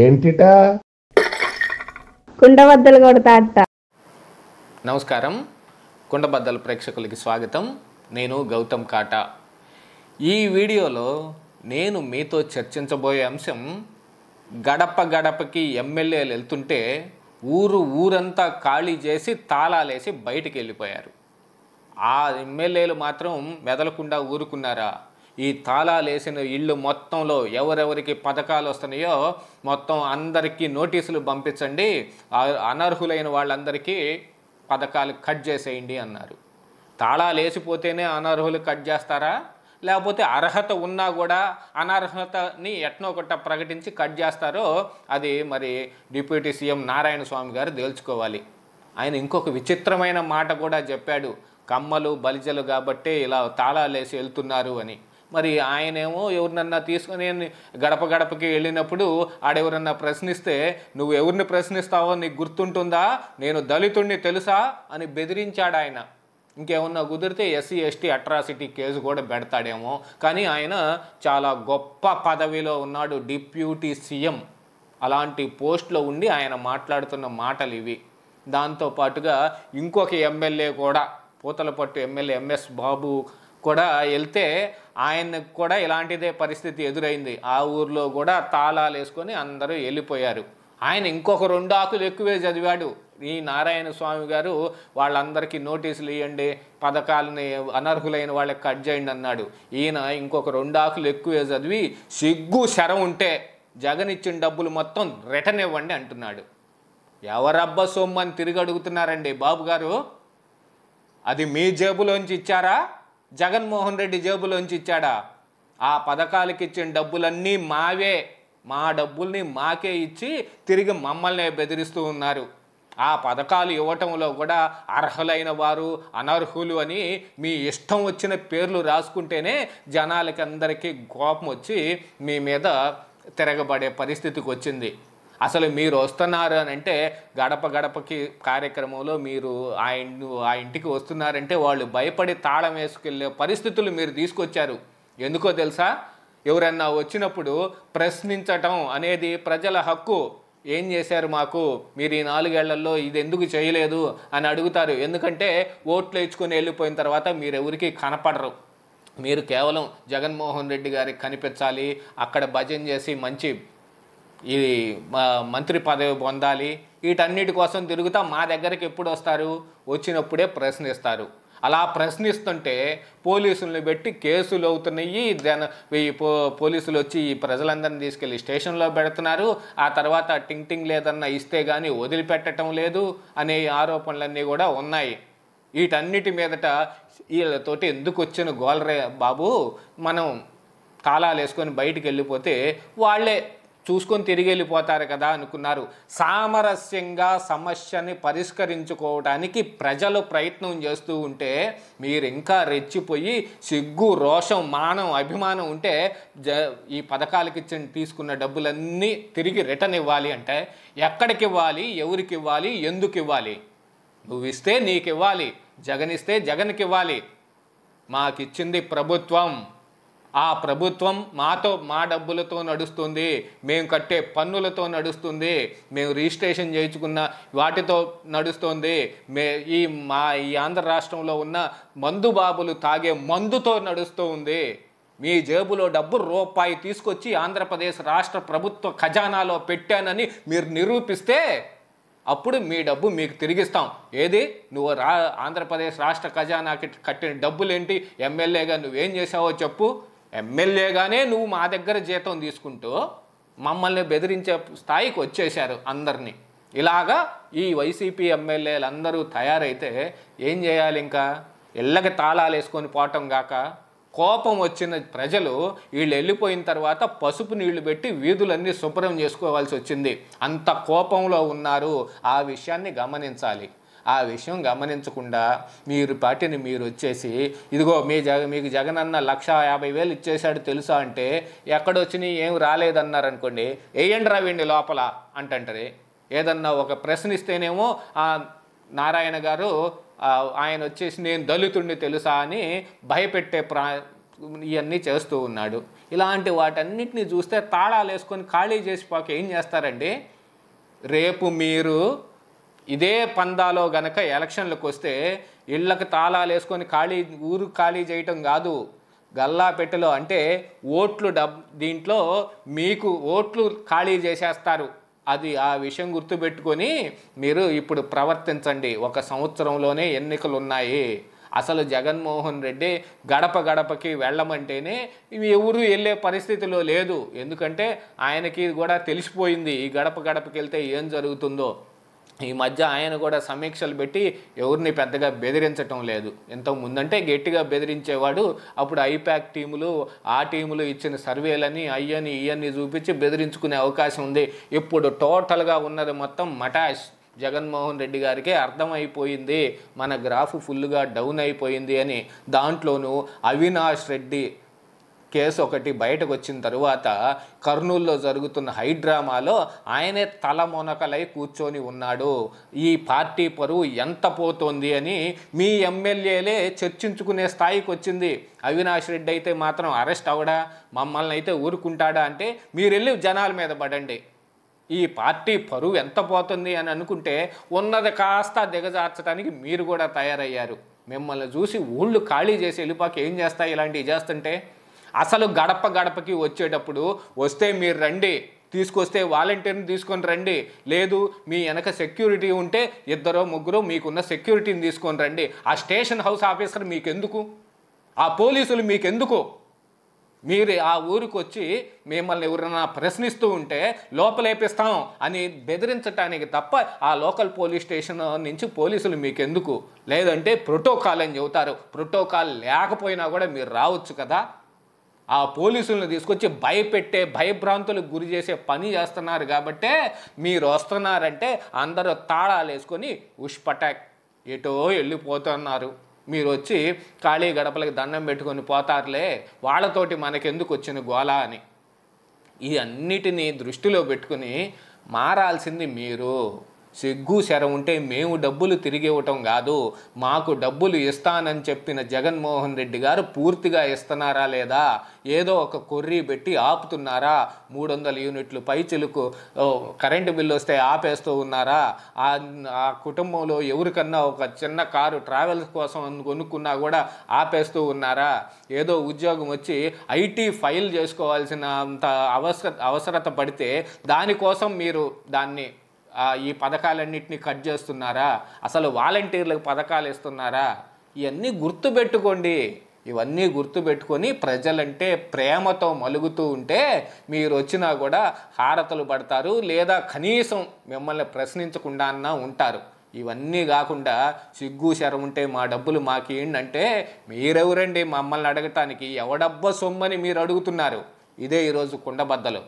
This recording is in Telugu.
ఏంటిటా కుండబద్దలు కొడతా అట్ట నమస్కారం కుండబద్దల ప్రేక్షకులకి స్వాగతం నేను గౌతమ్ కాటా ఈ వీడియోలో నేను మీతో చర్చించబోయే అంశం గడప గడపకి ఎమ్మెల్యేలు వెళ్తుంటే ఊరు ఊరంతా ఖాళీ చేసి తాళాలేసి బయటికి వెళ్ళిపోయారు ఆ ఎమ్మెల్యేలు మాత్రం మెదలకుండా ఊరుకున్నారా ఈ తాళాలు వేసిన ఇళ్ళు మొత్తంలో ఎవరెవరికి పథకాలు వస్తున్నాయో మొత్తం అందరికీ నోటీసులు పంపించండి అనర్హులైన వాళ్ళందరికీ పథకాలు కట్ చేసేయండి అన్నారు తాళాలు వేసిపోతేనే అనర్హులు కట్ చేస్తారా లేకపోతే అర్హత ఉన్నా కూడా అనర్హతని ఎట్నో ఒకట ప్రకటించి కట్ చేస్తారో అది మరి డిప్యూటీ సీఎం నారాయణ స్వామి గారు తేల్చుకోవాలి ఆయన ఇంకొక విచిత్రమైన మాట కూడా చెప్పాడు కమ్మలు బలిజలు కాబట్టి ఇలా తాళాలేసి వెళ్తున్నారు అని మరి ఆయనేమో ఎవరినన్నా తీసుకుని గడప గడపకి వెళ్ళినప్పుడు ఆడెవరన్నా ప్రశ్నిస్తే నువ్వు ఎవరిని ప్రశ్నిస్తావో నీకు గుర్తుంటుందా నేను దళితుణ్ణి తెలుసా అని బెదిరించాడు ఆయన ఇంకేమన్నా కుదిరితే ఎస్సీ ఎస్టీ అట్రాసిటీ కేసు కూడా పెడతాడేమో కానీ ఆయన చాలా గొప్ప పదవిలో ఉన్నాడు డిప్యూటీ సీఎం అలాంటి పోస్ట్లో ఉండి ఆయన మాట్లాడుతున్న మాటలు ఇవి దాంతోపాటుగా ఇంకొక ఎమ్మెల్యే కూడా పూతలపట్టు ఎమ్మెల్యే ఎంఎస్ బాబు కూడా వెళ్తే ఆయనకు కూడా ఇలాంటిదే పరిస్థితి ఎదురైంది ఆ ఊర్లో కూడా తాళాలు వేసుకొని అందరూ వెళ్ళిపోయారు ఆయన ఇంకొక రెండు ఆకులు ఎక్కువే చదివాడు ఈ నారాయణ స్వామి గారు వాళ్ళందరికీ నోటీసులు ఇవ్వండి పథకాలని అనర్హులైన వాళ్ళకి కట్ చేయండి అన్నాడు ఈయన ఇంకొక రెండు ఆకులు ఎక్కువే చదివి సిగ్గు శరం ఉంటే జగన్ ఇచ్చిన డబ్బులు మొత్తం రిటర్న్ ఇవ్వండి అంటున్నాడు ఎవరబ్బ సొమ్మని అని తిరిగి అడుగుతున్నారండి బాబు గారు అది మీ జేబులోంచి ఇచ్చారా జగన్మోహన్ రెడ్డి జేబులోంచి ఇచ్చాడా ఆ పథకాలకి ఇచ్చిన డబ్బులన్నీ మావే మా డబ్బుల్ని మాకే ఇచ్చి తిరిగి మమ్మల్ని బెదిరిస్తూ ఉన్నారు ఆ పథకాలు ఇవ్వటంలో కూడా అర్హులైన వారు అనర్హులు అని మీ ఇష్టం వచ్చిన పేర్లు రాసుకుంటేనే జనాలకి అందరికీ కోపం వచ్చి మీ మీద తిరగబడే పరిస్థితికి వచ్చింది అసలు మీరు వస్తున్నారు అని అంటే గడప గడపకి కార్యక్రమంలో మీరు ఆ ఆ ఇంటికి వస్తున్నారంటే వాళ్ళు భయపడి తాళం వేసుకెళ్ళే పరిస్థితులు మీరు తీసుకొచ్చారు ఎందుకో తెలుసా ఎవరన్నా వచ్చినప్పుడు ప్రశ్నించటం అనేది ప్రజల హక్కు ఏం చేశారు మాకు మీరు ఈ నాలుగేళ్లలో ఇది ఎందుకు చేయలేదు అని అడుగుతారు ఎందుకంటే ఓట్లు ఇచ్చుకొని వెళ్ళిపోయిన తర్వాత మీరు ఎవరికి కనపడరు మీరు కేవలం జగన్మోహన్ రెడ్డి గారికి కనిపించాలి అక్కడ భజన చేసి మంచి ఈ మంత్రి పదవి పొందాలి వీటన్నిటి కోసం తిరుగుతా మా దగ్గరికి ఎప్పుడు వస్తారు వచ్చినప్పుడే ప్రశ్నిస్తారు అలా ప్రశ్నిస్తుంటే పోలీసులను పెట్టి కేసులు అవుతున్నాయి జన ఈ పో పోలీసులు వచ్చి ఈ ప్రజలందరినీ తీసుకెళ్ళి స్టేషన్లో పెడుతున్నారు ఆ తర్వాత టింగ్ టింగ్ లేదన్న ఇస్తే కానీ వదిలిపెట్టడం లేదు అనే ఆరోపణలన్నీ కూడా ఉన్నాయి వీటన్నిటి మీదట వీళ్ళతోటి ఎందుకు వచ్చిన గోలరే బాబు మనం కాలాలు వేసుకొని బయటికి వెళ్ళిపోతే వాళ్ళే చూసుకొని తిరిగి వెళ్ళిపోతారు కదా అనుకున్నారు సామరస్యంగా సమస్యని పరిష్కరించుకోవడానికి ప్రజలు ప్రయత్నం చేస్తూ ఉంటే మీరు ఇంకా రెచ్చిపోయి సిగ్గు రోషం మానం అభిమానం ఉంటే జ ఈ పథకాలకి ఇచ్చిన తీసుకున్న డబ్బులన్నీ తిరిగి రిటర్న్ ఇవ్వాలి అంటే ఎక్కడికి ఇవ్వాలి ఎవరికి ఇవ్వాలి ఎందుకు ఇవ్వాలి నువ్వు ఇస్తే నీకు ఇవ్వాలి జగన్ ఇస్తే జగన్కి ఇవ్వాలి మాకిచ్చింది ప్రభుత్వం ఆ ప్రభుత్వం మాతో మా డబ్బులతో నడుస్తుంది మేము కట్టే పన్నులతో నడుస్తుంది మేము రిజిస్ట్రేషన్ చేయించుకున్న వాటితో నడుస్తుంది మే ఈ మా ఈ ఆంధ్ర రాష్ట్రంలో ఉన్న మందు బాబులు తాగే మందుతో నడుస్తూ ఉంది మీ జేబులో డబ్బు రూపాయి తీసుకొచ్చి ఆంధ్రప్రదేశ్ రాష్ట్ర ప్రభుత్వ ఖజానాలో పెట్టానని మీరు నిరూపిస్తే అప్పుడు మీ డబ్బు మీకు తిరిగిస్తాం ఏది నువ్వు రా ఆంధ్రప్రదేశ్ రాష్ట్ర ఖజానాకి కట్టిన డబ్బులేంటి ఎమ్మెల్యేగా నువ్వేం చేసావో చెప్పు ఎమ్మెల్యేగానే నువ్వు మా దగ్గర జీతం తీసుకుంటూ మమ్మల్ని బెదిరించే స్థాయికి వచ్చేశారు అందరినీ ఇలాగా ఈ వైసీపీ ఎమ్మెల్యేలందరూ తయారైతే ఏం చేయాలి ఇంకా ఇళ్ళకి తాళాలు వేసుకొని పోవటం కాక కోపం వచ్చిన ప్రజలు వీళ్ళు వెళ్ళిపోయిన తర్వాత పసుపు నీళ్లు పెట్టి వీధులన్నీ శుభ్రం చేసుకోవాల్సి వచ్చింది అంత కోపంలో ఉన్నారు ఆ విషయాన్ని గమనించాలి ఆ విషయం గమనించకుండా మీరు పార్టీని మీరు వచ్చేసి ఇదిగో మీ జగ మీకు జగన్ అన్న లక్ష యాభై వేలు ఇచ్చేశాడు తెలుసా అంటే ఎక్కడొచ్చినాయి ఏం రాలేదన్నారనుకోండి వేయండి రావండి లోపల అంటే ఏదన్నా ఒక ప్రశ్న ఇస్తేనేమో నారాయణ గారు ఆయన వచ్చేసి నేను దళితుడిని తెలుసా అని భయపెట్టే ప్రా ఇవన్నీ చేస్తూ ఉన్నాడు ఇలాంటి వాటన్నిటిని చూస్తే తాళాలు వేసుకొని ఖాళీ చేసి ఏం చేస్తారండి రేపు మీరు ఇదే పందాలో గనక ఎలక్షన్లకు వస్తే ఇళ్ళకి తాళాలు వేసుకొని ఖాళీ ఊరు ఖాళీ చేయటం కాదు గల్లా పెట్టెలో అంటే ఓట్లు డబ్ దీంట్లో మీకు ఓట్లు ఖాళీ చేసేస్తారు అది ఆ విషయం గుర్తుపెట్టుకొని మీరు ఇప్పుడు ప్రవర్తించండి ఒక సంవత్సరంలోనే ఎన్నికలు ఉన్నాయి అసలు జగన్మోహన్ రెడ్డి గడప గడపకి వెళ్ళమంటేనే ఎవరు వెళ్ళే పరిస్థితిలో లేదు ఎందుకంటే ఆయనకి కూడా తెలిసిపోయింది ఈ గడప గడపకి వెళ్తే ఏం జరుగుతుందో ఈ మధ్య ఆయన కూడా సమీక్షలు పెట్టి ఎవరిని పెద్దగా బెదిరించటం లేదు ఇంతకు ముందంటే గట్టిగా బెదిరించేవాడు అప్పుడు ఐప్యాక్ టీములు ఆ టీములు ఇచ్చిన సర్వేలని అయ్యని ఇయన్ని చూపించి బెదిరించుకునే అవకాశం ఉంది ఇప్పుడు టోటల్గా ఉన్నది మొత్తం మటాష్ జగన్మోహన్ రెడ్డి గారికి అర్థమైపోయింది మన గ్రాఫ్ ఫుల్గా డౌన్ అయిపోయింది అని దాంట్లోనూ అవినాష్ రెడ్డి కేసు ఒకటి బయటకు వచ్చిన తరువాత కర్నూల్లో జరుగుతున్న హైడ్రామాలో ఆయనే తల మొనకలై కూర్చొని ఉన్నాడు ఈ పార్టీ పరువు ఎంత పోతోంది అని మీ ఎమ్మెల్యేలే చర్చించుకునే స్థాయికి వచ్చింది అవినాష్ రెడ్డి అయితే మాత్రం అరెస్ట్ అవడా మమ్మల్ని అయితే ఊరుకుంటాడా అంటే మీరు వెళ్ళి జనాల మీద పడండి ఈ పార్టీ పరువు ఎంత పోతుంది అని అనుకుంటే ఉన్నది కాస్త దిగజార్చడానికి మీరు కూడా తయారయ్యారు మిమ్మల్ని చూసి ఊళ్ళు ఖాళీ చేసి వెళ్ళిపోక ఏం చేస్తాయి ఇలాంటివి చేస్తుంటే అసలు గడప గడపకి వచ్చేటప్పుడు వస్తే మీరు రండి తీసుకొస్తే వాలంటీర్ని తీసుకొని రండి లేదు మీ వెనక సెక్యూరిటీ ఉంటే ఇద్దరు ముగ్గురు మీకున్న సెక్యూరిటీని తీసుకొని రండి ఆ స్టేషన్ హౌస్ ఆఫీసర్ మీకెందుకు ఆ పోలీసులు మీకెందుకు మీరు ఆ ఊరికి వచ్చి మిమ్మల్ని ఎవరైనా ప్రశ్నిస్తూ ఉంటే లోపలేపిస్తాం అని బెదిరించడానికి తప్ప ఆ లోకల్ పోలీస్ స్టేషన్ నుంచి పోలీసులు మీకెందుకు లేదంటే ప్రోటోకాల్ అని చెబుతారు ప్రోటోకాల్ లేకపోయినా కూడా మీరు రావచ్చు కదా ఆ పోలీసులను తీసుకొచ్చి భయపెట్టే భయభ్రాంతులకు గురి చేసే పని చేస్తున్నారు కాబట్టే మీరు వస్తున్నారంటే అందరూ తాళాలు వేసుకొని ఉష్పటాక్ ఎటో వెళ్ళిపోతున్నారు మీరు వచ్చి ఖాళీ గడపలకు దండం పెట్టుకొని పోతారులే వాళ్ళతోటి మనకెందుకు వచ్చిన గోళ అని ఇవన్నిటినీ దృష్టిలో పెట్టుకుని మారాల్సింది మీరు సిగ్గు శరం ఉంటే మేము డబ్బులు తిరిగి ఇవ్వటం కాదు మాకు డబ్బులు ఇస్తానని చెప్పిన జగన్మోహన్ రెడ్డి గారు పూర్తిగా ఇస్తున్నారా లేదా ఏదో ఒక కొర్రీ పెట్టి ఆపుతున్నారా మూడు వందల యూనిట్లు పైచిలుకు కరెంటు బిల్లు వస్తే ఆపేస్తూ ఉన్నారా ఆ కుటుంబంలో ఎవరికన్నా ఒక చిన్న కారు ట్రావెల్స్ కోసం కొనుక్కున్నా కూడా ఆపేస్తూ ఉన్నారా ఏదో ఉద్యోగం వచ్చి ఐటీ ఫైల్ చేసుకోవాల్సిన అంత అవసర అవసరత పడితే దానికోసం మీరు దాన్ని ఈ పథకాలన్నింటినీ కట్ చేస్తున్నారా అసలు వాలంటీర్లకు పథకాలు ఇస్తున్నారా ఇవన్నీ గుర్తుపెట్టుకోండి ఇవన్నీ గుర్తుపెట్టుకొని ప్రజలంటే ప్రేమతో మలుగుతూ ఉంటే మీరు వచ్చినా కూడా హారతలు పడతారు లేదా కనీసం మిమ్మల్ని ప్రశ్నించకుండా అన్నా ఉంటారు ఇవన్నీ కాకుండా సిగ్గు శరం ఉంటే మా డబ్బులు మాకేంటంటే మీరెవరండి మమ్మల్ని అడగటానికి ఎవడబ్బ సొమ్మని మీరు అడుగుతున్నారు ఇదే ఈరోజు కుండబద్దలు